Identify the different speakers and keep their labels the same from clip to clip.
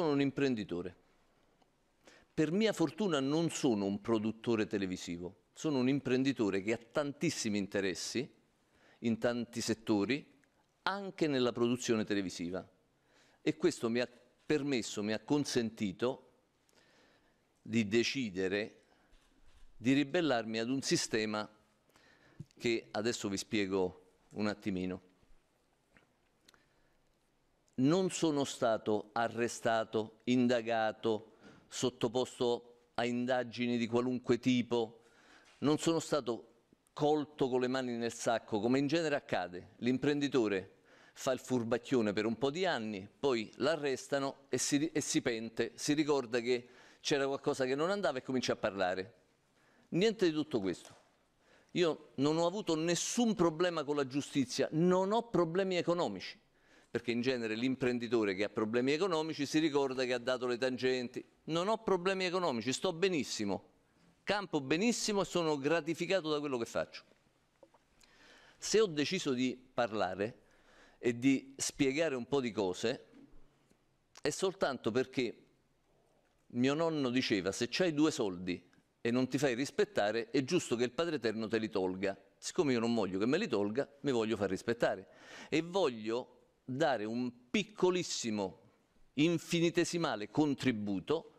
Speaker 1: sono un imprenditore. Per mia fortuna non sono un produttore televisivo, sono un imprenditore che ha tantissimi interessi in tanti settori, anche nella produzione televisiva. E questo mi ha permesso, mi ha consentito di decidere di ribellarmi ad un sistema che adesso vi spiego un attimino non sono stato arrestato, indagato, sottoposto a indagini di qualunque tipo, non sono stato colto con le mani nel sacco, come in genere accade. L'imprenditore fa il furbacchione per un po' di anni, poi l'arrestano e si, e si pente, si ricorda che c'era qualcosa che non andava e comincia a parlare. Niente di tutto questo. Io non ho avuto nessun problema con la giustizia, non ho problemi economici perché in genere l'imprenditore che ha problemi economici si ricorda che ha dato le tangenti. Non ho problemi economici, sto benissimo, campo benissimo e sono gratificato da quello che faccio. Se ho deciso di parlare e di spiegare un po' di cose, è soltanto perché mio nonno diceva se c'hai due soldi e non ti fai rispettare, è giusto che il Padre Eterno te li tolga. Siccome io non voglio che me li tolga, mi voglio far rispettare. E voglio dare un piccolissimo, infinitesimale contributo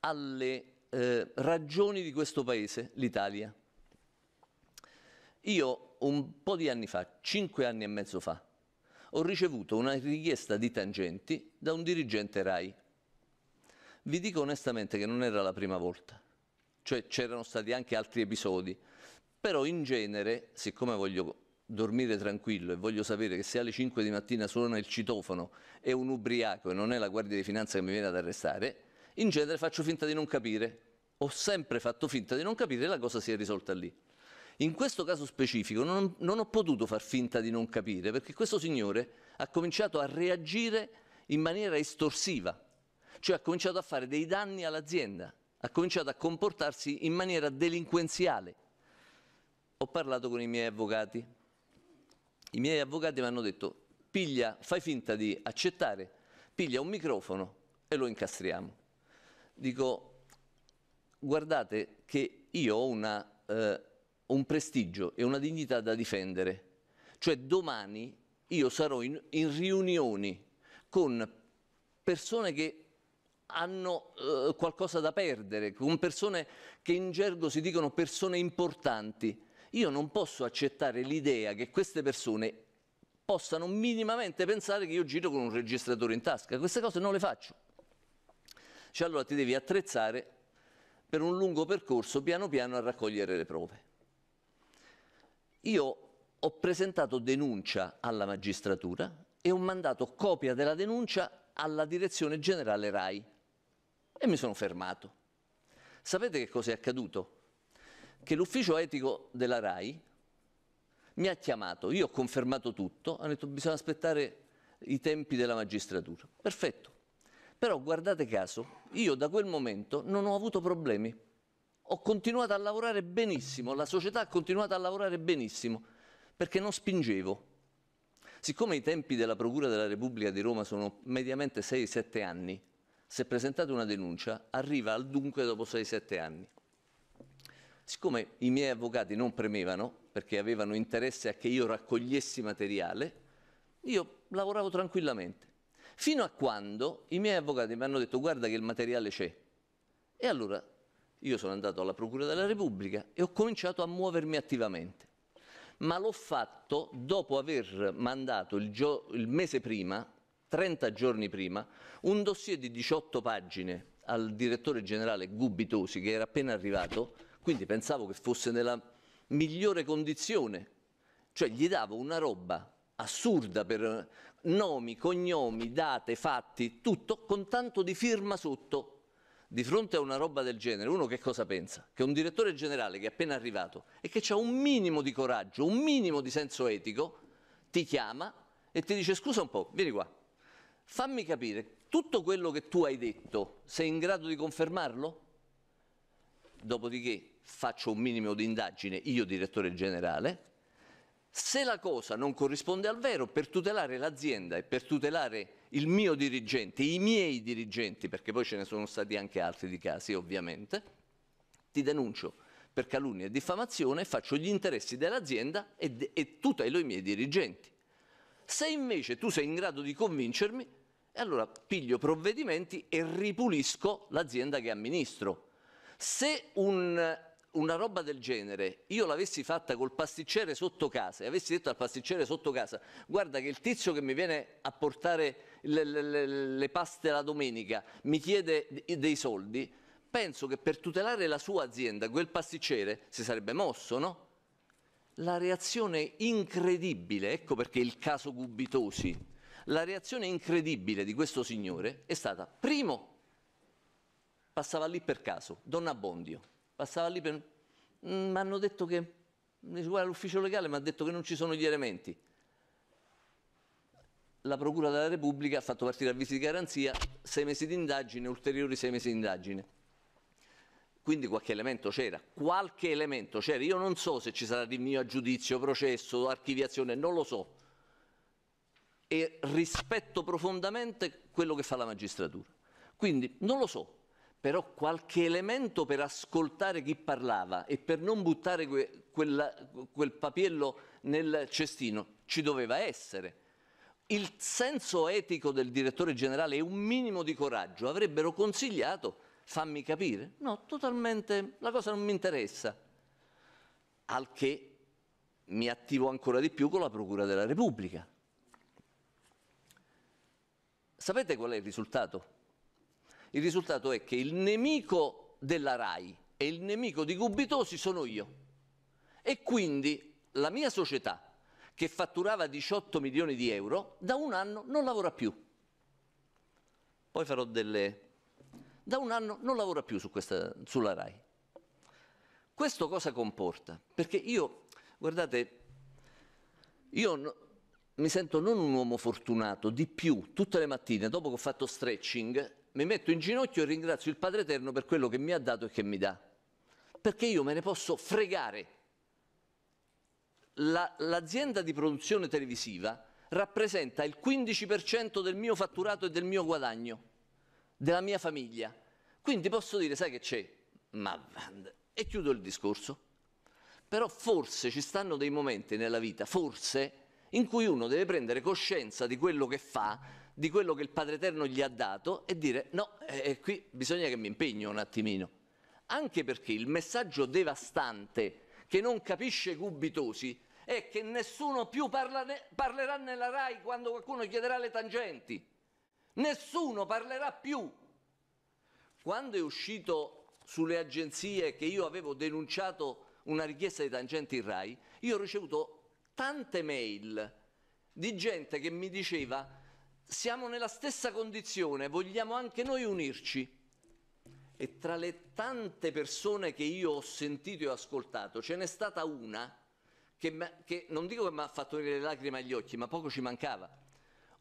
Speaker 1: alle eh, ragioni di questo paese, l'Italia. Io un po' di anni fa, cinque anni e mezzo fa, ho ricevuto una richiesta di tangenti da un dirigente RAI. Vi dico onestamente che non era la prima volta, cioè c'erano stati anche altri episodi, però in genere, siccome voglio dormire tranquillo e voglio sapere che se alle 5 di mattina suona il citofono è un ubriaco e non è la Guardia di Finanza che mi viene ad arrestare, in genere faccio finta di non capire. Ho sempre fatto finta di non capire e la cosa si è risolta lì. In questo caso specifico non, non ho potuto far finta di non capire perché questo signore ha cominciato a reagire in maniera estorsiva, cioè ha cominciato a fare dei danni all'azienda, ha cominciato a comportarsi in maniera delinquenziale. Ho parlato con i miei avvocati, i miei avvocati mi hanno detto piglia, fai finta di accettare, piglia un microfono e lo incastriamo. Dico, guardate che io ho una, eh, un prestigio e una dignità da difendere, cioè domani io sarò in, in riunioni con persone che hanno eh, qualcosa da perdere, con persone che in gergo si dicono persone importanti io non posso accettare l'idea che queste persone possano minimamente pensare che io giro con un registratore in tasca. Queste cose non le faccio. Cioè allora ti devi attrezzare per un lungo percorso piano piano a raccogliere le prove. Io ho presentato denuncia alla magistratura e ho mandato copia della denuncia alla direzione generale RAI e mi sono fermato. Sapete che cosa è accaduto? che l'ufficio etico della RAI mi ha chiamato, io ho confermato tutto, hanno detto bisogna aspettare i tempi della magistratura. Perfetto. Però guardate caso, io da quel momento non ho avuto problemi. Ho continuato a lavorare benissimo, la società ha continuato a lavorare benissimo, perché non spingevo. Siccome i tempi della Procura della Repubblica di Roma sono mediamente 6-7 anni, se presentate una denuncia arriva al dunque dopo 6-7 anni. Siccome i miei avvocati non premevano, perché avevano interesse a che io raccogliessi materiale, io lavoravo tranquillamente. Fino a quando i miei avvocati mi hanno detto guarda che il materiale c'è. E allora io sono andato alla Procura della Repubblica e ho cominciato a muovermi attivamente. Ma l'ho fatto dopo aver mandato il, il mese prima, 30 giorni prima, un dossier di 18 pagine al direttore generale Gubitosi, che era appena arrivato, quindi pensavo che fosse nella migliore condizione, cioè gli davo una roba assurda per nomi, cognomi, date, fatti, tutto con tanto di firma sotto. Di fronte a una roba del genere, uno che cosa pensa? Che un direttore generale che è appena arrivato e che ha un minimo di coraggio, un minimo di senso etico, ti chiama e ti dice scusa un po', vieni qua, fammi capire tutto quello che tu hai detto, sei in grado di confermarlo? Dopodiché faccio un minimo di indagine io direttore generale, se la cosa non corrisponde al vero, per tutelare l'azienda e per tutelare il mio dirigente, i miei dirigenti, perché poi ce ne sono stati anche altri di casi ovviamente, ti denuncio per calunnia e diffamazione, faccio gli interessi dell'azienda e, e tutelo i miei dirigenti. Se invece tu sei in grado di convincermi, allora piglio provvedimenti e ripulisco l'azienda che amministro. Se un una roba del genere io l'avessi fatta col pasticcere sotto casa e avessi detto al pasticcere sotto casa guarda che il tizio che mi viene a portare le, le, le paste la domenica mi chiede dei soldi, penso che per tutelare la sua azienda quel pasticcere si sarebbe mosso, no? La reazione incredibile, ecco perché il caso Gubitosi, la reazione incredibile di questo signore è stata, primo, passava lì per caso, Donna Bondio, passava lì per... Mm, mi hanno detto che... Dice, guarda, l'ufficio legale mi ha detto che non ci sono gli elementi. La Procura della Repubblica ha fatto partire avvisi di garanzia, sei mesi di indagine, ulteriori sei mesi di indagine. Quindi qualche elemento c'era, qualche elemento c'era. Io non so se ci sarà di mio a giudizio, processo, archiviazione, non lo so. E rispetto profondamente quello che fa la magistratura. Quindi non lo so, però qualche elemento per ascoltare chi parlava e per non buttare que, quella, quel papiello nel cestino ci doveva essere. Il senso etico del direttore generale e un minimo di coraggio avrebbero consigliato fammi capire. No, totalmente la cosa non mi interessa. Al che mi attivo ancora di più con la Procura della Repubblica. Sapete qual è il risultato? Il risultato è che il nemico della RAI e il nemico di Gubitosi sono io. E quindi la mia società, che fatturava 18 milioni di euro, da un anno non lavora più. Poi farò delle... Da un anno non lavora più su questa, sulla RAI. Questo cosa comporta? Perché io, guardate, io no, mi sento non un uomo fortunato, di più, tutte le mattine, dopo che ho fatto stretching, mi metto in ginocchio e ringrazio il Padre Eterno per quello che mi ha dato e che mi dà. Perché io me ne posso fregare. l'azienda di produzione televisiva rappresenta il 15% del mio fatturato e del mio guadagno, della mia famiglia. Quindi posso dire, sai che c'è? Ma... E chiudo il discorso. Però forse ci stanno dei momenti nella vita, forse, in cui uno deve prendere coscienza di quello che fa di quello che il Padre Eterno gli ha dato e dire no, eh, eh qui bisogna che mi impegno un attimino. Anche perché il messaggio devastante che non capisce Gubitosi è che nessuno più parla ne parlerà nella RAI quando qualcuno chiederà le tangenti. Nessuno parlerà più. Quando è uscito sulle agenzie che io avevo denunciato una richiesta di tangenti in RAI, io ho ricevuto tante mail di gente che mi diceva siamo nella stessa condizione, vogliamo anche noi unirci. E tra le tante persone che io ho sentito e ho ascoltato, ce n'è stata una che, che non dico che mi ha fatto venire le lacrime agli occhi, ma poco ci mancava.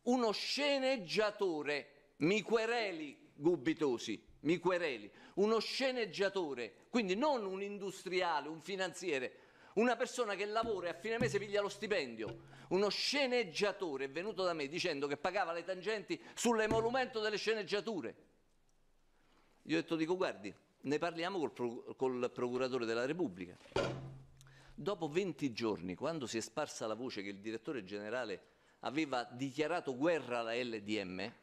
Speaker 1: Uno sceneggiatore, mi quereli Gubitosi, mi quereli, uno sceneggiatore, quindi non un industriale, un finanziere, una persona che lavora e a fine mese piglia lo stipendio. Uno sceneggiatore è venuto da me dicendo che pagava le tangenti sull'emolumento delle sceneggiature. Io ho detto, dico, guardi, ne parliamo col, pro, col procuratore della Repubblica. Dopo 20 giorni, quando si è sparsa la voce che il direttore generale aveva dichiarato guerra alla LDM,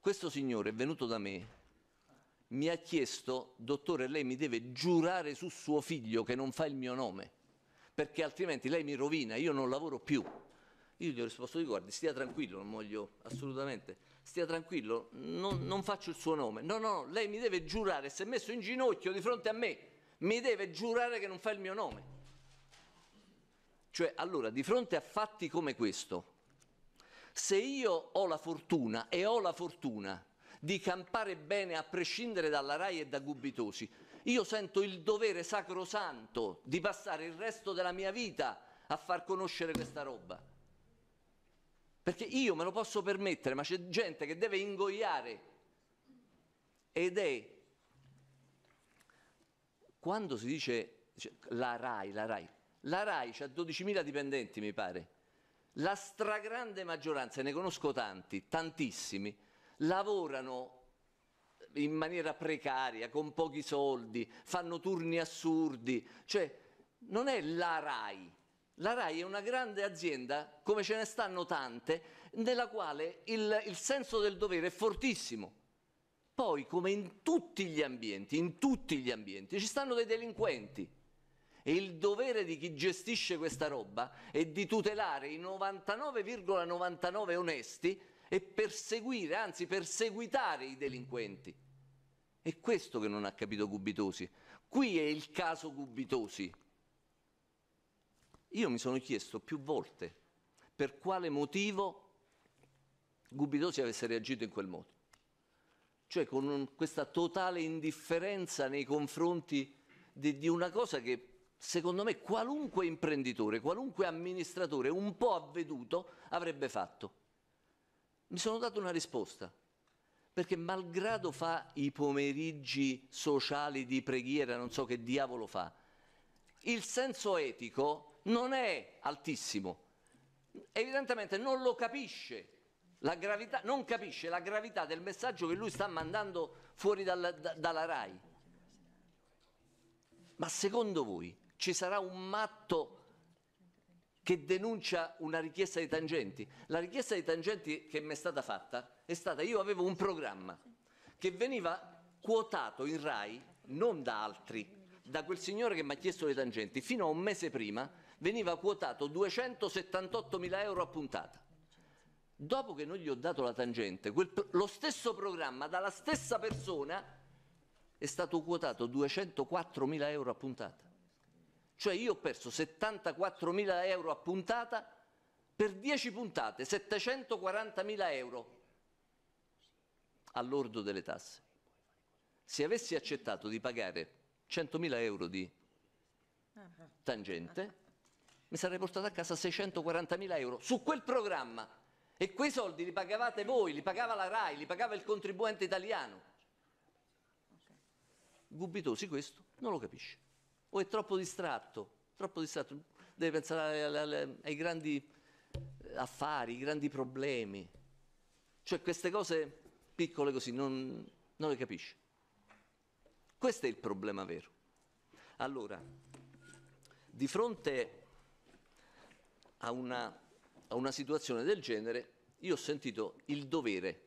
Speaker 1: questo signore è venuto da me mi ha chiesto, dottore, lei mi deve giurare su suo figlio che non fa il mio nome, perché altrimenti lei mi rovina, io non lavoro più. Io gli ho risposto, guardi, stia tranquillo, non voglio assolutamente, stia tranquillo, non, non faccio il suo nome. No, no, no, lei mi deve giurare, si è messo in ginocchio di fronte a me, mi deve giurare che non fa il mio nome. Cioè, allora, di fronte a fatti come questo, se io ho la fortuna e ho la fortuna di campare bene a prescindere dalla RAI e da Gubitosi. Io sento il dovere sacrosanto di passare il resto della mia vita a far conoscere questa roba. Perché io me lo posso permettere, ma c'è gente che deve ingoiare. Ed è quando si dice cioè, la RAI, la RAI, la RAI ha 12.000 dipendenti, mi pare. La stragrande maggioranza, ne conosco tanti, tantissimi, lavorano in maniera precaria, con pochi soldi, fanno turni assurdi, cioè non è la RAI. La RAI è una grande azienda, come ce ne stanno tante, nella quale il, il senso del dovere è fortissimo. Poi, come in tutti gli ambienti, in tutti gli ambienti, ci stanno dei delinquenti. E il dovere di chi gestisce questa roba è di tutelare i 99,99 ,99 onesti e perseguire, anzi perseguitare i delinquenti. È questo che non ha capito Gubitosi. Qui è il caso Gubitosi. Io mi sono chiesto più volte per quale motivo Gubitosi avesse reagito in quel modo. Cioè con un, questa totale indifferenza nei confronti di, di una cosa che secondo me qualunque imprenditore, qualunque amministratore un po' avveduto avrebbe fatto mi sono dato una risposta, perché malgrado fa i pomeriggi sociali di preghiera, non so che diavolo fa, il senso etico non è altissimo, evidentemente non lo capisce. Gravità, non capisce la gravità del messaggio che lui sta mandando fuori dal, da, dalla RAI. Ma secondo voi ci sarà un matto che denuncia una richiesta di tangenti. La richiesta di tangenti che mi è stata fatta è stata, io avevo un programma che veniva quotato in RAI non da altri, da quel signore che mi ha chiesto le tangenti, fino a un mese prima veniva quotato 278 mila euro a puntata. Dopo che non gli ho dato la tangente, quel, lo stesso programma dalla stessa persona è stato quotato 204 mila euro a puntata. Cioè io ho perso 74.000 euro a puntata per 10 puntate, 740.000 euro all'ordo delle tasse. Se avessi accettato di pagare 100.000 euro di tangente, mi sarei portato a casa 640.000 euro su quel programma. E quei soldi li pagavate voi, li pagava la RAI, li pagava il contribuente italiano. Gubitosi questo non lo capisce o è troppo distratto, troppo distratto, deve pensare alle, alle, ai grandi eh, affari, ai grandi problemi. Cioè queste cose piccole così non, non le capisce. Questo è il problema vero. Allora, di fronte a una, a una situazione del genere, io ho sentito il dovere,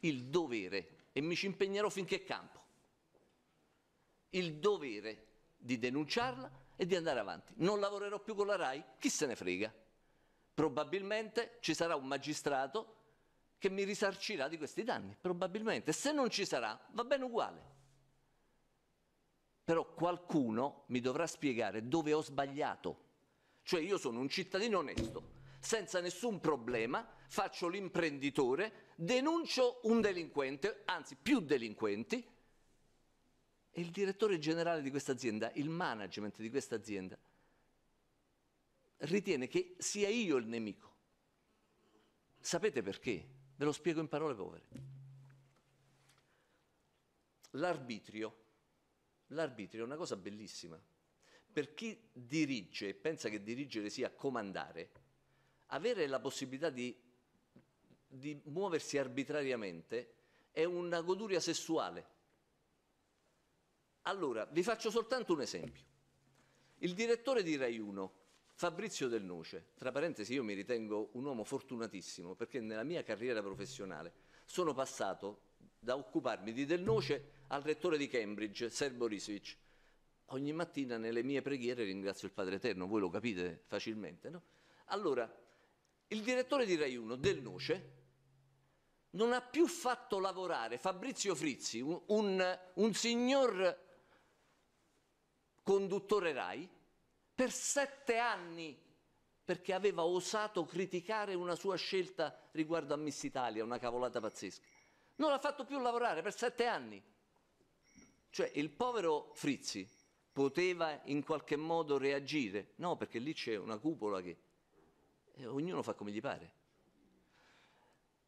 Speaker 1: il dovere, e mi ci impegnerò finché campo, il dovere di denunciarla e di andare avanti. Non lavorerò più con la RAI? Chi se ne frega? Probabilmente ci sarà un magistrato che mi risarcirà di questi danni, probabilmente. Se non ci sarà, va bene uguale. Però qualcuno mi dovrà spiegare dove ho sbagliato. Cioè io sono un cittadino onesto, senza nessun problema, faccio l'imprenditore, denuncio un delinquente, anzi più delinquenti, è il direttore generale di questa azienda, il management di questa azienda, ritiene che sia io il nemico. Sapete perché? Ve lo spiego in parole povere. L'arbitrio, l'arbitrio è una cosa bellissima. Per chi dirige e pensa che dirigere sia comandare, avere la possibilità di, di muoversi arbitrariamente è una goduria sessuale allora, vi faccio soltanto un esempio. Il direttore di Rai 1, Fabrizio Del Noce, tra parentesi io mi ritengo un uomo fortunatissimo perché nella mia carriera professionale sono passato da occuparmi di Del Noce al rettore di Cambridge, Ser Borisovic. Ogni mattina nelle mie preghiere ringrazio il Padre Eterno, voi lo capite facilmente, no? Allora, il direttore di Rai 1, Del Noce, non ha più fatto lavorare Fabrizio Frizzi, un, un, un signor conduttore RAI, per sette anni perché aveva osato criticare una sua scelta riguardo a Miss Italia, una cavolata pazzesca. Non l'ha fatto più lavorare per sette anni. Cioè il povero Frizzi poteva in qualche modo reagire? No, perché lì c'è una cupola che eh, ognuno fa come gli pare.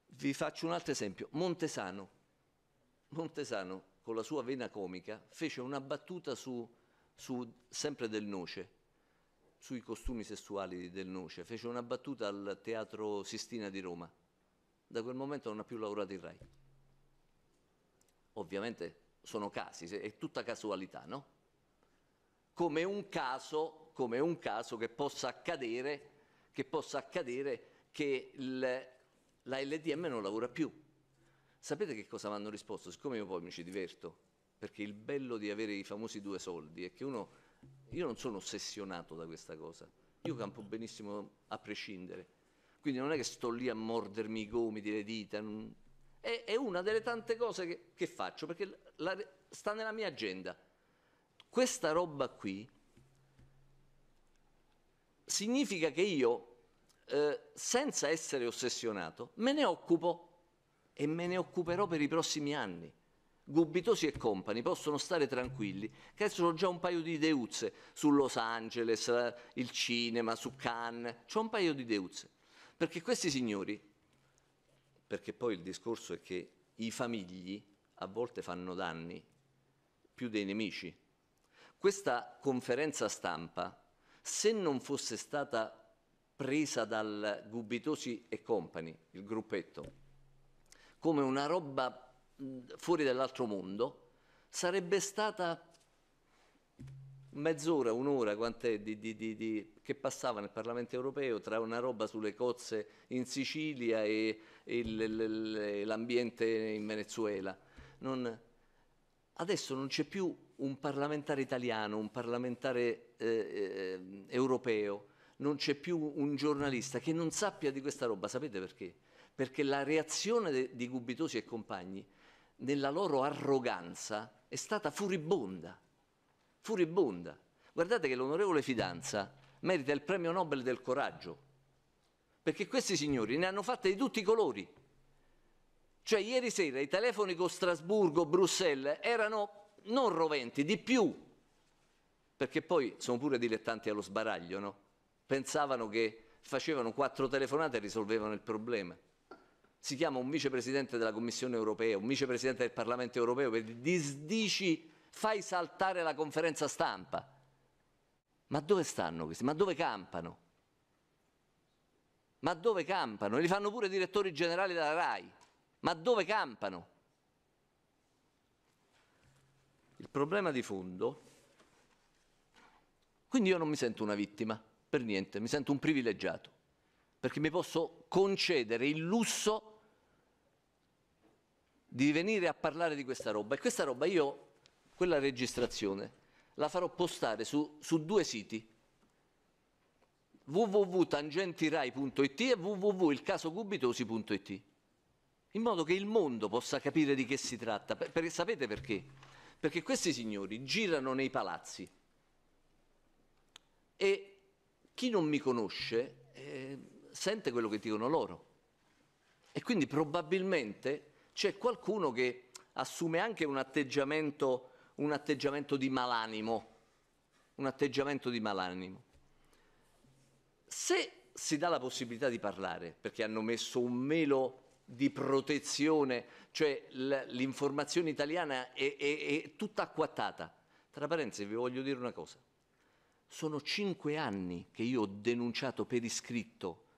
Speaker 1: Vi faccio un altro esempio. Montesano. Montesano, con la sua vena comica, fece una battuta su su, sempre del noce, sui costumi sessuali del noce. Fece una battuta al Teatro Sistina di Roma. Da quel momento non ha più lavorato in Rai. Ovviamente sono casi, è tutta casualità, no? Come un caso, come un caso che possa accadere che, possa accadere che il, la LDM non lavora più. Sapete che cosa mi hanno risposto? Siccome io poi mi ci diverto, perché il bello di avere i famosi due soldi è che uno, io non sono ossessionato da questa cosa, io campo benissimo a prescindere, quindi non è che sto lì a mordermi i gomiti, le dita, non, è, è, una delle tante cose che, che faccio, perché la, sta nella mia agenda. Questa roba qui significa che io, eh, senza essere ossessionato, me ne occupo e me ne occuperò per i prossimi anni. Gubitosi e compagni possono stare tranquilli che adesso ho già un paio di deuzze su Los Angeles, il cinema, su Cannes, c'è un paio di deuzze. Perché questi signori, perché poi il discorso è che i famigli a volte fanno danni più dei nemici. Questa conferenza stampa, se non fosse stata presa dal Gubitosi e compagni, il gruppetto, come una roba fuori dall'altro mondo, sarebbe stata mezz'ora, un'ora, quant'è, di, di, di, che passava nel Parlamento europeo tra una roba sulle cozze in Sicilia e, e l'ambiente in Venezuela. Non, adesso non c'è più un parlamentare italiano, un parlamentare eh, eh, europeo, non c'è più un giornalista che non sappia di questa roba, sapete perché? Perché la reazione de, di Gubitosi e compagni nella loro arroganza è stata furibonda, furibonda. Guardate che l'onorevole Fidanza merita il premio Nobel del coraggio, perché questi signori ne hanno fatte di tutti i colori. Cioè ieri sera i telefoni con Strasburgo, Bruxelles erano non roventi, di più, perché poi sono pure dilettanti allo sbaraglio, no? Pensavano che facevano quattro telefonate e risolvevano il problema si chiama un vicepresidente della Commissione europea, un vicepresidente del Parlamento europeo per disdici, fai saltare la conferenza stampa. Ma dove stanno questi? Ma dove campano? Ma dove campano? E li fanno pure direttori generali della RAI. Ma dove campano? Il problema di fondo... Quindi io non mi sento una vittima, per niente, mi sento un privilegiato, perché mi posso concedere il lusso di venire a parlare di questa roba. E questa roba io, quella registrazione, la farò postare su, su due siti www.tangentirai.it e www.ilcasogubitosi.it in modo che il mondo possa capire di che si tratta. Per, per, sapete perché? Perché questi signori girano nei palazzi e chi non mi conosce eh, sente quello che dicono loro. E quindi probabilmente c'è qualcuno che assume anche un atteggiamento, un atteggiamento di malanimo, un atteggiamento di malanimo. Se si dà la possibilità di parlare, perché hanno messo un melo di protezione, cioè l'informazione italiana è, è, è tutta acquattata. Tra parentesi vi voglio dire una cosa, sono cinque anni che io ho denunciato per iscritto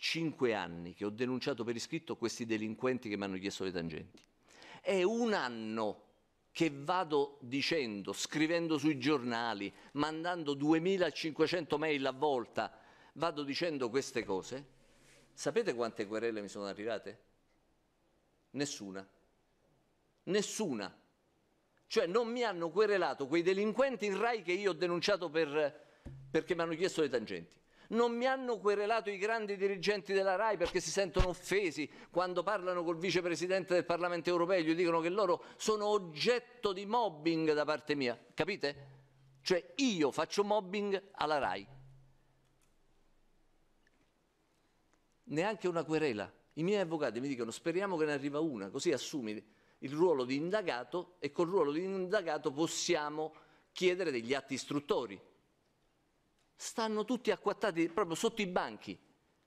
Speaker 1: cinque anni che ho denunciato per iscritto questi delinquenti che mi hanno chiesto le tangenti. È un anno che vado dicendo, scrivendo sui giornali, mandando 2500 mail a volta, vado dicendo queste cose. Sapete quante querele mi sono arrivate? Nessuna. Nessuna. Cioè non mi hanno querelato quei delinquenti in RAI che io ho denunciato per, perché mi hanno chiesto le tangenti. Non mi hanno querelato i grandi dirigenti della RAI perché si sentono offesi quando parlano col vicepresidente del Parlamento europeo e gli dicono che loro sono oggetto di mobbing da parte mia. Capite? Cioè io faccio mobbing alla RAI. Neanche una querela. I miei avvocati mi dicono speriamo che ne arriva una, così assumi il ruolo di indagato e col ruolo di indagato possiamo chiedere degli atti istruttori stanno tutti acquattati proprio sotto i banchi.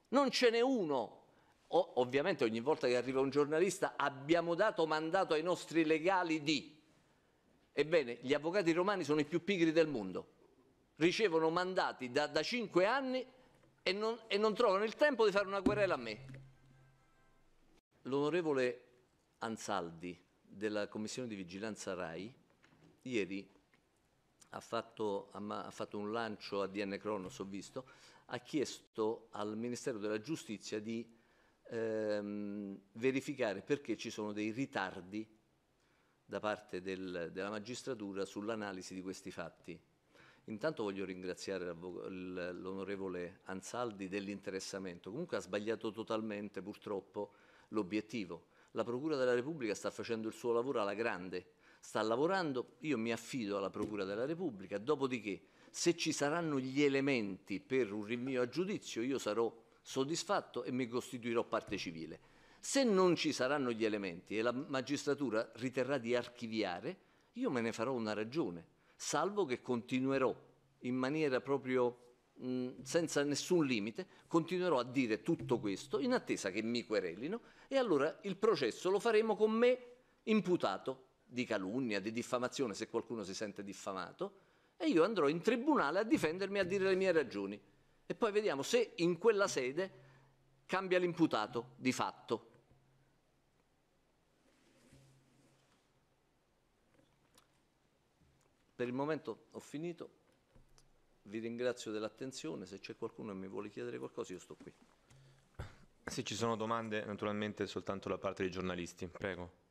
Speaker 1: Non ce n'è uno. O, ovviamente ogni volta che arriva un giornalista abbiamo dato mandato ai nostri legali di... Ebbene, gli avvocati romani sono i più pigri del mondo. Ricevono mandati da, da 5 anni e non, e non trovano il tempo di fare una querela a me. L'onorevole Ansaldi della Commissione di Vigilanza RAI ieri ha fatto, ha fatto un lancio a DN Cronos, ho visto, ha chiesto al Ministero della Giustizia di ehm, verificare perché ci sono dei ritardi da parte del, della magistratura sull'analisi di questi fatti. Intanto voglio ringraziare l'onorevole Ansaldi dell'interessamento, comunque ha sbagliato totalmente purtroppo l'obiettivo. La Procura della Repubblica sta facendo il suo lavoro alla grande, sta lavorando, io mi affido alla Procura della Repubblica, dopodiché se ci saranno gli elementi per un rinvio a giudizio io sarò soddisfatto e mi costituirò parte civile. Se non ci saranno gli elementi e la magistratura riterrà di archiviare, io me ne farò una ragione, salvo che continuerò in maniera proprio mm, senza nessun limite, continuerò a dire tutto questo in attesa che mi querelino e allora il processo lo faremo con me imputato di calunnia, di diffamazione, se qualcuno si sente diffamato, e io andrò in tribunale a difendermi, a dire le mie ragioni. E poi vediamo se in quella sede cambia l'imputato di fatto. Per il momento ho finito, vi ringrazio dell'attenzione, se c'è qualcuno che mi vuole chiedere qualcosa io sto qui. Se ci sono domande naturalmente soltanto da parte dei giornalisti, prego.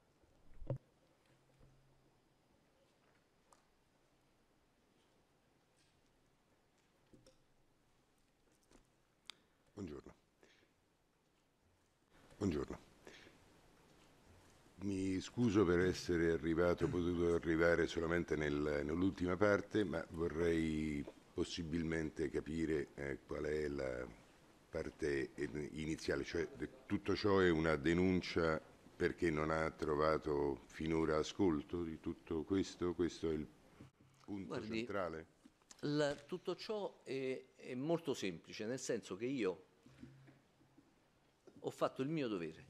Speaker 1: scuso per essere arrivato, potuto arrivare solamente nel, nell'ultima parte, ma vorrei possibilmente capire eh, qual è la parte iniziale, cioè tutto ciò è una denuncia perché non ha trovato finora ascolto di tutto questo, questo è il punto Guardi, centrale? La, tutto ciò è, è molto semplice, nel senso che io ho fatto il mio dovere,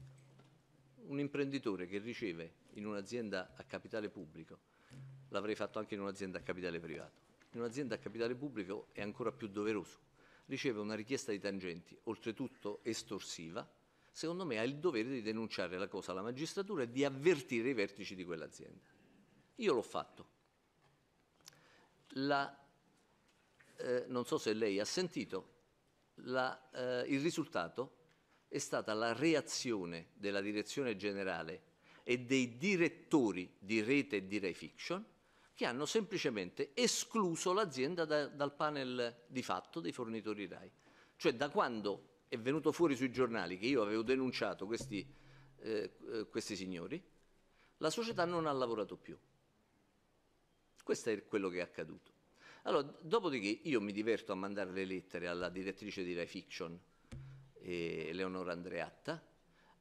Speaker 1: un imprenditore che riceve in un'azienda a capitale pubblico, l'avrei fatto anche in un'azienda a capitale privato. In un'azienda a capitale pubblico è ancora più doveroso. Riceve una richiesta di tangenti, oltretutto estorsiva, secondo me ha il dovere di denunciare la cosa alla magistratura e di avvertire i vertici di quell'azienda. Io l'ho fatto. La, eh, non so se lei ha sentito, la, eh, il risultato è stata la reazione della direzione generale e dei direttori di rete di Rai Fiction che hanno semplicemente escluso l'azienda da, dal panel di fatto dei fornitori Rai. Cioè da quando è venuto fuori sui giornali che io avevo denunciato questi, eh, eh questi signori, la società non ha lavorato più. Questo è quello che è accaduto. Allora, dopodiché io mi diverto a mandare le lettere alla direttrice di Rai Fiction, eh, Leonora Andreatta,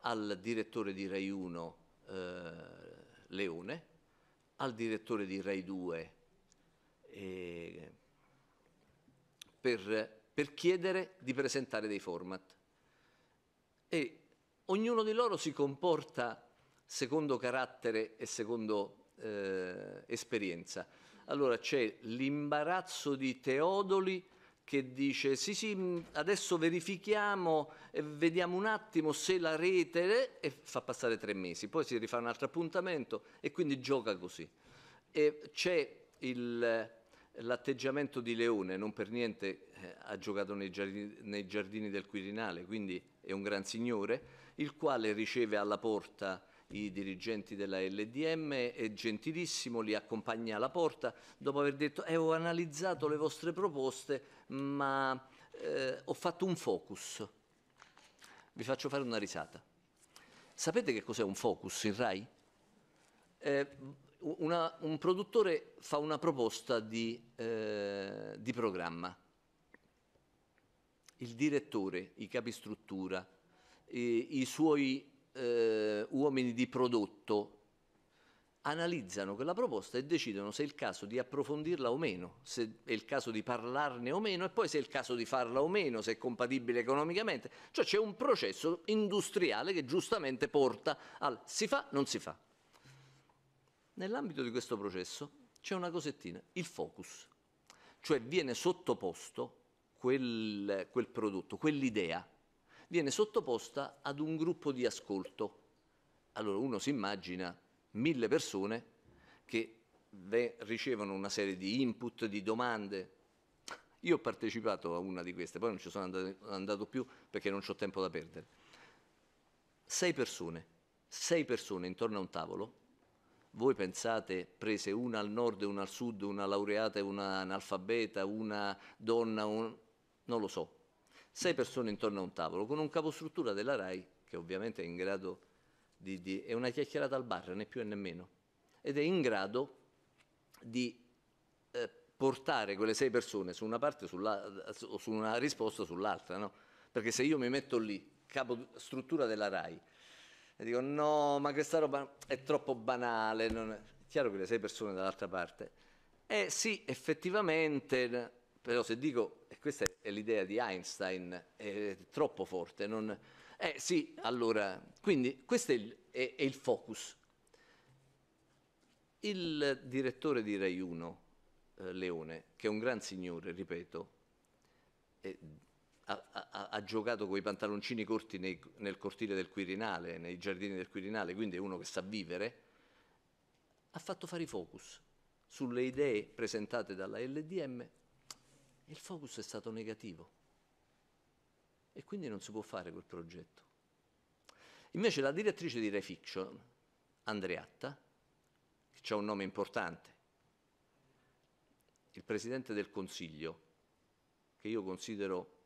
Speaker 1: al direttore di Rai 1, eh, Leone, al direttore di Rai 2 eh, per, per chiedere di presentare dei format. E ognuno di loro si comporta secondo carattere e secondo eh, esperienza. Allora c'è l'imbarazzo di Teodoli che dice sì sì mm, adesso verifichiamo e vediamo un attimo se la rete e fa passare tre mesi, poi si rifà un altro appuntamento e quindi gioca così. E c'è l'atteggiamento di Leone, non per niente eh, ha giocato nei giardini, nei giardini del Quirinale, quindi è un gran signore, il quale riceve alla porta i dirigenti della LDM e gentilissimo li accompagna alla porta dopo aver detto eh, ho analizzato le vostre proposte ma eh, ho fatto un focus. Vi faccio fare una risata. Sapete che cos'è un focus in RAI? Eh, una, un produttore fa una proposta di, eh, di programma. Il direttore, i capistruttura, i, i suoi eh, uomini di prodotto analizzano quella proposta e decidono se è il caso di approfondirla o meno, se è il caso di parlarne o meno e poi se è il caso di farla o meno, se è compatibile economicamente. Cioè c'è un processo industriale che giustamente porta al si fa, non si fa. Nell'ambito di questo processo c'è una cosettina, il focus, cioè viene sottoposto quel, quel prodotto, quell'idea viene sottoposta ad un gruppo di ascolto. Allora uno si immagina mille persone che ricevono una serie di input, di domande. Io ho partecipato a una di queste, poi non ci sono andato, più perché non ho tempo da perdere. Sei persone, sei persone intorno a un tavolo, voi pensate prese una al nord e una al sud, una laureata e una analfabeta, una donna, un... non lo so, sei persone intorno a un tavolo con un capostruttura della RAI che ovviamente è in grado di, di è una chiacchierata al bar, né più né meno, ed è in grado di eh, portare quelle sei persone su una parte o su, una risposta sull'altra, no? Perché se io mi metto lì, capostruttura della RAI, e dico no, ma questa roba è troppo banale, è... è chiaro che le sei persone dall'altra parte, eh sì, effettivamente però se dico, e questa è l'idea di Einstein, è troppo forte, non... Eh sì, allora, quindi questo è il, è, è il focus. Il direttore di Rai 1, eh, Leone, che è un gran signore, ripeto, eh, ha, ha, ha, giocato con i pantaloncini corti nei, nel cortile del Quirinale, nei giardini del Quirinale, quindi è uno che sa vivere, ha fatto fare i focus sulle idee presentate dalla LDM il focus è stato negativo e quindi non si può fare quel progetto. Invece la direttrice di Refiction, Andreatta, che ha un nome importante, il Presidente del Consiglio, che io considero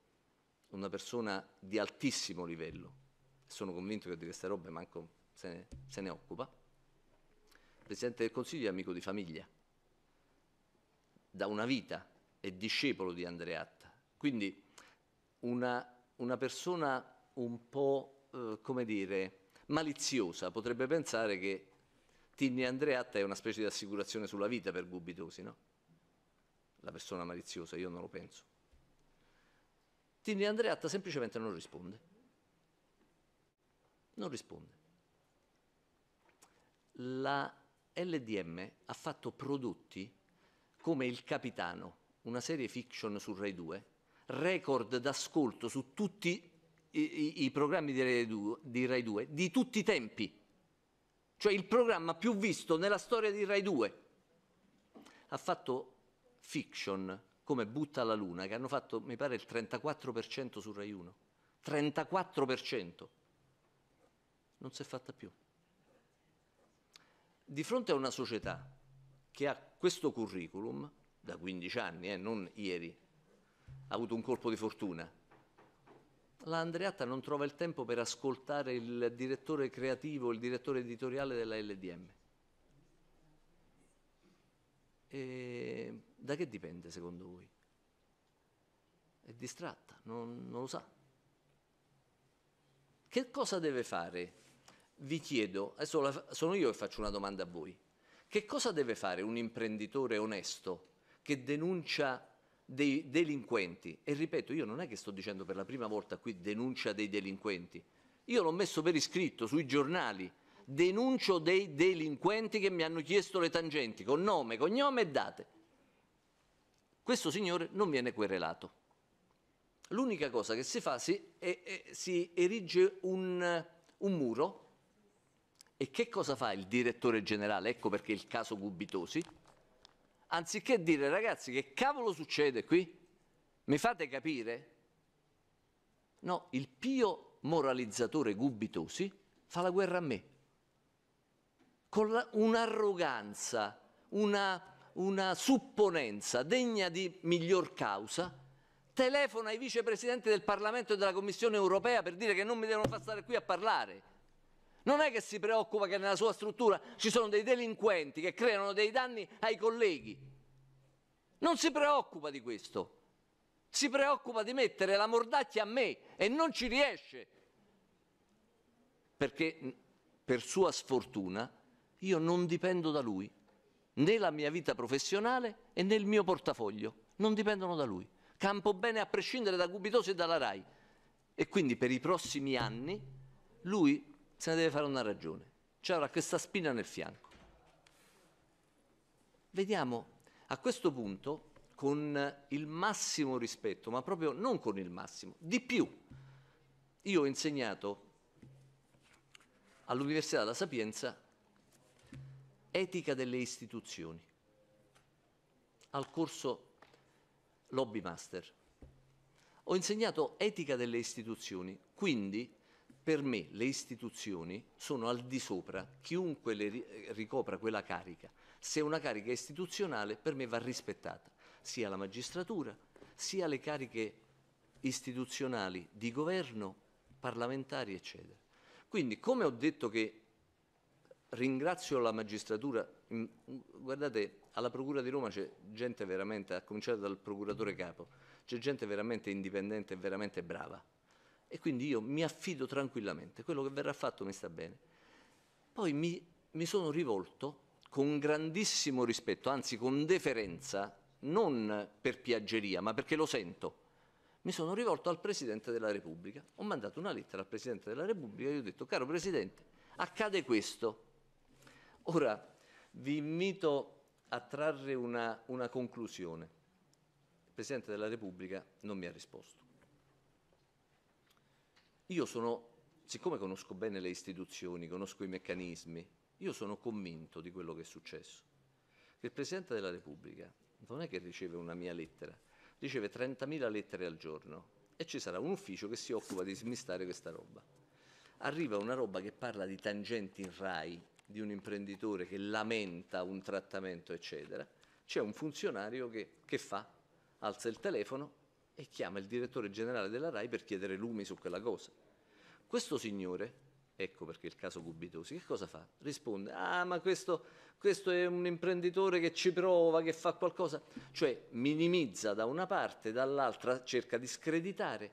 Speaker 1: una persona di altissimo livello, sono convinto che di queste robe manco se ne, se ne occupa, il Presidente del Consiglio è amico di famiglia, da una vita è discepolo di Andreatta, quindi una, una persona un po', eh, come dire, maliziosa, potrebbe pensare che Tinni Andreatta è una specie di assicurazione sulla vita per Gubitosi, no? La persona maliziosa, io non lo penso. Tinni Andreatta semplicemente non risponde. Non risponde. La LDM ha fatto prodotti come il capitano, una serie fiction su Rai 2, record d'ascolto su tutti i, i, i programmi di Rai, 2, di Rai 2 di tutti i tempi, cioè il programma più visto nella storia di Rai 2. Ha fatto fiction come Butta alla Luna, che hanno fatto, mi pare, il 34% su Rai 1. 34%. Non si è fatta più. Di fronte a una società che ha questo curriculum, da 15 anni, eh, non ieri, ha avuto un colpo di fortuna. La Andreatta non trova il tempo per ascoltare il direttore creativo, il direttore editoriale della LDM. E da che dipende secondo voi? È distratta, non, non lo sa. Che cosa deve fare? Vi chiedo, adesso la, sono io che faccio una domanda a voi. Che cosa deve fare un imprenditore onesto che denuncia dei delinquenti. E ripeto, io non è che sto dicendo per la prima volta qui denuncia dei delinquenti. Io l'ho messo per iscritto sui giornali. Denuncio dei delinquenti che mi hanno chiesto le tangenti con nome, cognome e date. Questo signore non viene querelato. L'unica cosa che si fa si, è, è, si erige un, un muro. E che cosa fa il direttore generale? Ecco perché il caso Gubitosi anziché dire ragazzi che cavolo succede qui? Mi fate capire? No, il pio moralizzatore Gubitosi fa la guerra a me, con un'arroganza, una, una supponenza degna di miglior causa, telefona ai vicepresidenti del Parlamento e della Commissione europea per dire che non mi devono far stare qui a parlare non è che si preoccupa che nella sua struttura ci sono dei delinquenti che creano dei danni ai colleghi. Non si preoccupa di questo. Si preoccupa di mettere la mordacchia a me e non ci riesce. Perché per sua sfortuna io non dipendo da lui, né la mia vita professionale e né il mio portafoglio, non dipendono da lui. Campo bene a prescindere da Gubitosi e dalla RAI. E quindi per i prossimi anni lui se ne deve fare una ragione. C'è ora questa spina nel fianco. Vediamo a questo punto con il massimo rispetto, ma proprio non con il massimo, di più. Io ho insegnato all'Università della Sapienza etica delle istituzioni al corso Lobby Master. Ho insegnato etica delle istituzioni, quindi per me le istituzioni sono al di sopra, chiunque le ricopra quella carica. Se è una carica istituzionale, per me va rispettata, sia la magistratura, sia le cariche istituzionali di governo, parlamentari, eccetera. Quindi, come ho detto che ringrazio la magistratura, mm, guardate, alla Procura di Roma c'è gente veramente, a cominciare dal procuratore capo, c'è gente veramente indipendente e veramente brava e quindi io mi affido tranquillamente, quello che verrà fatto mi sta bene. Poi mi, mi sono rivolto con grandissimo rispetto, anzi con deferenza, non per piaggeria, ma perché lo sento. Mi sono rivolto al Presidente della Repubblica, ho mandato una lettera al Presidente della Repubblica e gli ho detto, caro Presidente, accade questo. Ora vi invito a trarre una, una conclusione. Il Presidente della Repubblica non mi ha risposto. Io sono, siccome conosco bene le istituzioni, conosco i meccanismi, io sono convinto di quello che è successo. il Presidente della Repubblica non è che riceve una mia lettera, riceve 30.000 lettere al giorno e ci sarà un ufficio che si occupa di smistare questa roba. Arriva una roba che parla di tangenti in RAI, di un imprenditore che lamenta un trattamento, eccetera. C'è un funzionario che, che fa? Alza il telefono, e chiama il direttore generale della RAI per chiedere lumi su quella cosa. Questo signore, ecco perché il caso Gubitosi, che cosa fa? Risponde, ah ma questo, questo è un imprenditore che ci prova, che fa qualcosa, cioè minimizza da una parte, dall'altra cerca di screditare,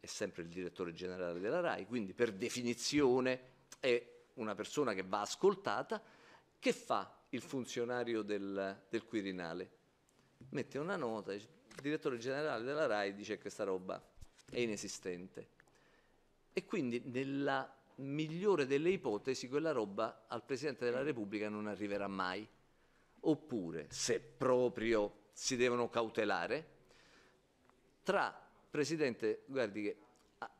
Speaker 1: è sempre il direttore generale della RAI, quindi per definizione è una persona che va ascoltata, che fa il funzionario del, del Quirinale? Mette una nota e dice il direttore generale della RAI dice che questa roba è inesistente. E quindi nella migliore delle ipotesi quella roba al Presidente della Repubblica non arriverà mai. Oppure, se proprio si devono cautelare, tra Presidente, guardi che ah,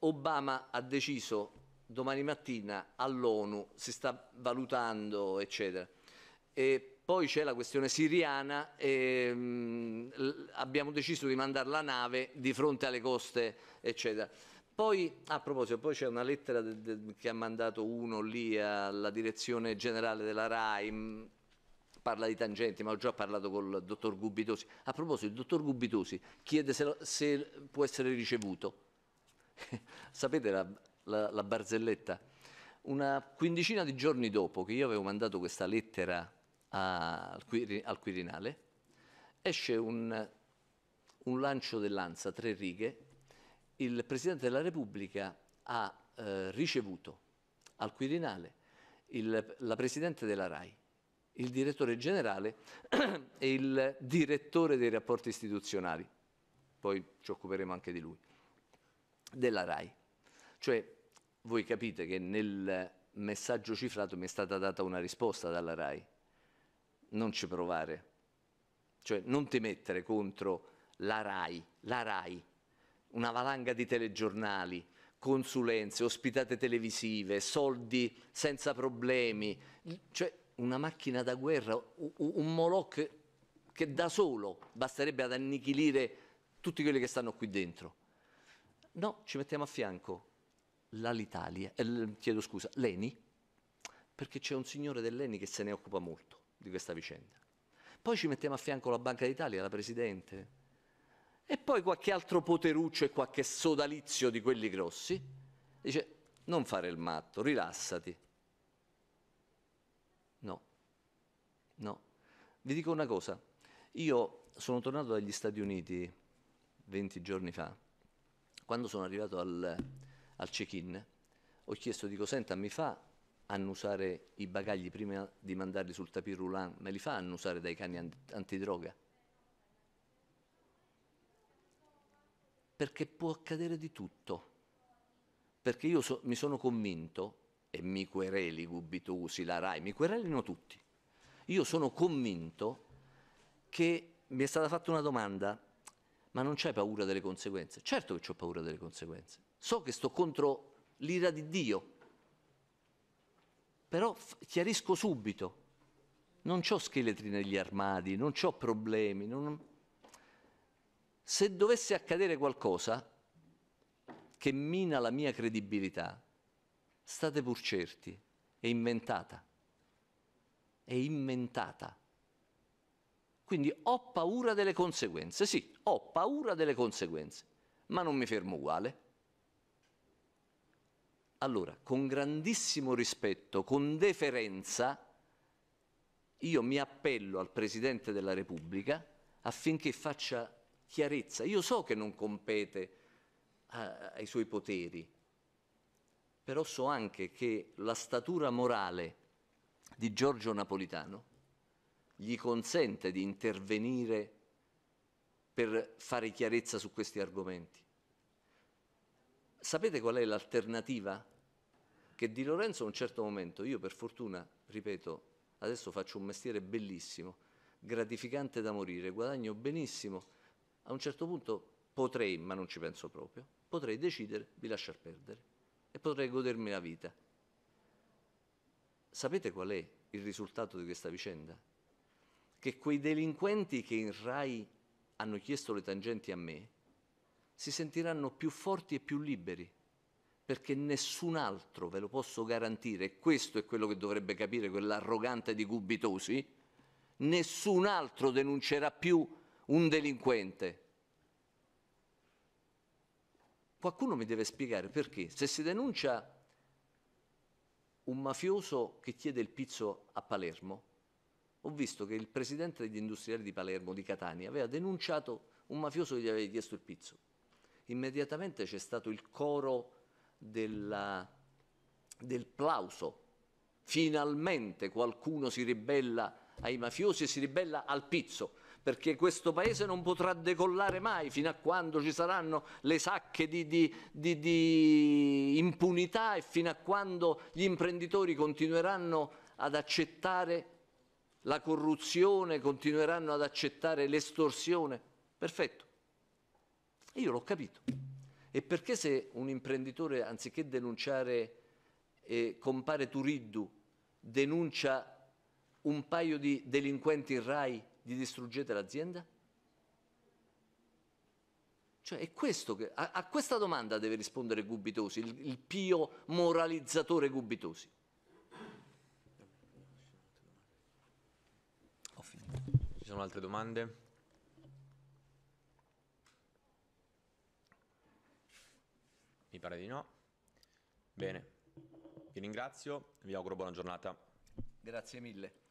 Speaker 1: Obama ha deciso domani mattina all'ONU, si sta valutando, eccetera, e poi c'è la questione siriana, ehm, abbiamo deciso di mandare la nave di fronte alle coste, eccetera. Poi, a proposito, poi c'è una lettera de, de, che ha mandato uno lì alla direzione generale della RAI, mm, parla di tangenti, ma ho già parlato con il dottor Gubitosi. A proposito, il dottor Gubitosi chiede se, se può essere ricevuto. Sapete la, la, la barzelletta? Una quindicina di giorni dopo che io avevo mandato questa lettera a, al Quirinale, esce un, un lancio dell'Ansa, tre righe, il Presidente della Repubblica ha eh, ricevuto al Quirinale il, la Presidente della RAI, il Direttore Generale e il Direttore dei Rapporti Istituzionali, poi ci occuperemo anche di lui, della RAI. Cioè, voi capite che nel messaggio cifrato mi è stata data una risposta dalla RAI, non ci provare, cioè non ti mettere contro la RAI, la RAI, una valanga di telegiornali, consulenze, ospitate televisive, soldi senza problemi, cioè una macchina da guerra, un Moloch che da solo basterebbe ad annichilire tutti quelli che stanno qui dentro. No, ci mettiamo a fianco l'Alitalia, eh, chiedo scusa, l'ENI, perché c'è un signore dell'ENI che se ne occupa molto di questa vicenda. Poi ci mettiamo a fianco la Banca d'Italia, la Presidente, e poi qualche altro poteruccio e qualche sodalizio di quelli grossi. Dice, non fare il matto, rilassati. No, no. Vi dico una cosa, io sono tornato dagli Stati Uniti 20 giorni fa, quando sono arrivato al, al check-in, ho chiesto, dico, senta, mi fa annusare i bagagli prima di mandarli sul tapis roulant, me li fa annusare dai cani antidroga? Perché può accadere di tutto. Perché io so- mi sono convinto, e mi quereli Gubitusi, la RAI, mi querelino tutti, io sono convinto che mi è stata fatta una domanda, ma non c'è paura delle conseguenze? Certo che ho paura delle conseguenze. So che sto contro l'ira di Dio, però chiarisco subito, non ho scheletri negli armadi, non ho problemi. Non... Se dovesse accadere qualcosa che mina la mia credibilità, state pur certi, è inventata. È inventata. Quindi ho paura delle conseguenze, sì, ho paura delle conseguenze, ma non mi fermo uguale. Allora, con grandissimo rispetto, con deferenza, io mi appello al Presidente della Repubblica affinché faccia chiarezza. Io so che non compete a, ai suoi poteri, però so anche che la statura morale di Giorgio Napolitano gli consente di intervenire per fare chiarezza su questi argomenti. Sapete qual è l'alternativa? Che Di Lorenzo a un certo momento, io per fortuna, ripeto, adesso faccio un mestiere bellissimo, gratificante da morire, guadagno benissimo, a un certo punto potrei, ma non ci penso proprio, potrei decidere di lasciar perdere e potrei godermi la vita. Sapete qual è il risultato di questa vicenda? Che quei delinquenti che in Rai hanno chiesto le tangenti a me, si sentiranno più forti e più liberi, perché nessun altro, ve lo posso garantire, questo è quello che dovrebbe capire quell'arrogante di Gubitosi, nessun altro denuncerà più un delinquente. Qualcuno mi deve spiegare perché. Se si denuncia un mafioso che chiede il pizzo a Palermo, ho visto che il presidente degli industriali di Palermo, di Catania, aveva denunciato un mafioso che gli aveva chiesto il pizzo immediatamente c'è stato il coro della, del plauso. Finalmente qualcuno si ribella ai mafiosi e si ribella al pizzo, perché questo paese non potrà decollare mai fino a quando ci saranno le sacche di, di, di, di impunità e fino a quando gli imprenditori continueranno ad accettare la corruzione, continueranno ad accettare l'estorsione. Perfetto. E io l'ho capito. E perché se un imprenditore, anziché denunciare eh, compare Turiddu, denuncia un paio di delinquenti in RAI, gli distruggete l'azienda? Cioè è questo che, a, a, questa domanda deve rispondere Gubitosi, il, il pio moralizzatore Gubitosi. Ci sono altre domande? Mi pare di no. Bene, mm. vi ringrazio, vi auguro buona giornata. Grazie mille.